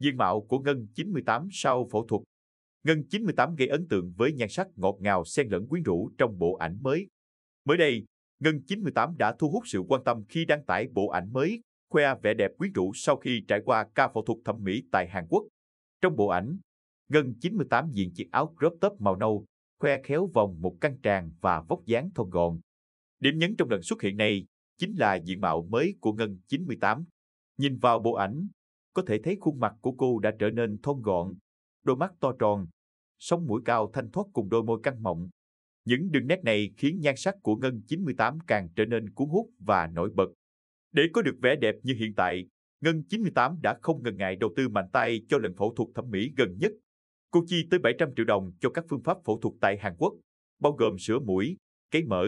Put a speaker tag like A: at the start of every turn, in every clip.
A: Diện mạo của Ngân 98 sau phẫu thuật Ngân 98 gây ấn tượng với nhan sắc ngọt ngào xen lẫn quyến rũ trong bộ ảnh mới. Mới đây, Ngân 98 đã thu hút sự quan tâm khi đăng tải bộ ảnh mới, khoe vẻ đẹp quyến rũ sau khi trải qua ca phẫu thuật thẩm mỹ tại Hàn Quốc. Trong bộ ảnh, Ngân 98 diện chiếc áo crop top màu nâu, khoe khéo vòng một căn tràng và vóc dáng thon gọn. Điểm nhấn trong lần xuất hiện này chính là diện mạo mới của Ngân 98. Nhìn vào bộ ảnh, có thể thấy khuôn mặt của cô đã trở nên thon gọn, đôi mắt to tròn, sống mũi cao thanh thoát cùng đôi môi căng mọng. Những đường nét này khiến nhan sắc của Ngân 98 càng trở nên cuốn hút và nổi bật. Để có được vẻ đẹp như hiện tại, Ngân 98 đã không ngần ngại đầu tư mạnh tay cho lần phẫu thuật thẩm mỹ gần nhất. Cô chi tới 700 triệu đồng cho các phương pháp phẫu thuật tại Hàn Quốc, bao gồm sửa mũi, cấy mỡ,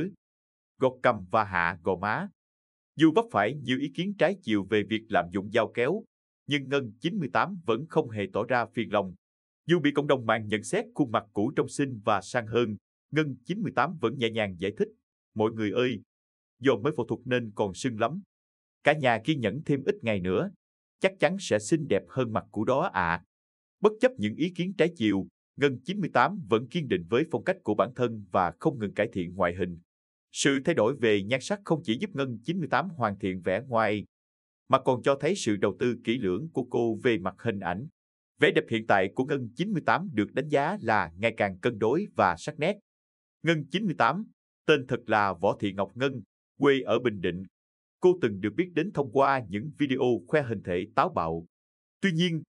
A: gọt cằm và hạ gò má. Dù vấp phải nhiều ý kiến trái chiều về việc lạm dụng dao kéo, nhưng Ngân 98 vẫn không hề tỏ ra phiền lòng. Dù bị cộng đồng mạng nhận xét khuôn mặt cũ trong xinh và sang hơn, Ngân 98 vẫn nhẹ nhàng giải thích. Mọi người ơi, do mới phẫu thuật nên còn sưng lắm. Cả nhà kiên nhẫn thêm ít ngày nữa, chắc chắn sẽ xinh đẹp hơn mặt cũ đó ạ. À. Bất chấp những ý kiến trái chiều, Ngân 98 vẫn kiên định với phong cách của bản thân và không ngừng cải thiện ngoại hình. Sự thay đổi về nhan sắc không chỉ giúp Ngân 98 hoàn thiện vẻ ngoài mà còn cho thấy sự đầu tư kỹ lưỡng của cô về mặt hình ảnh. Vẻ đẹp hiện tại của Ngân 98 được đánh giá là ngày càng cân đối và sắc nét. Ngân 98, tên thật là Võ Thị Ngọc Ngân, quê ở Bình Định. Cô từng được biết đến thông qua những video khoe hình thể táo bạo. Tuy nhiên,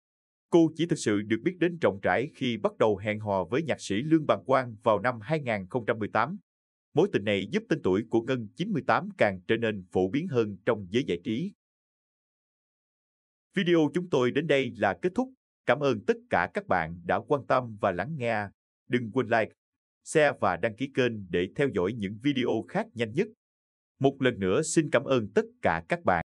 A: cô chỉ thực sự được biết đến rộng rãi khi bắt đầu hẹn hò với nhạc sĩ Lương bàng Quang vào năm 2018. Mối tình này giúp tên tuổi của Ngân 98 càng trở nên phổ biến hơn trong giới giải trí. Video chúng tôi đến đây là kết thúc. Cảm ơn tất cả các bạn đã quan tâm và lắng nghe. Đừng quên like, share và đăng ký kênh để theo dõi những video khác nhanh nhất. Một lần nữa xin cảm ơn tất cả các bạn.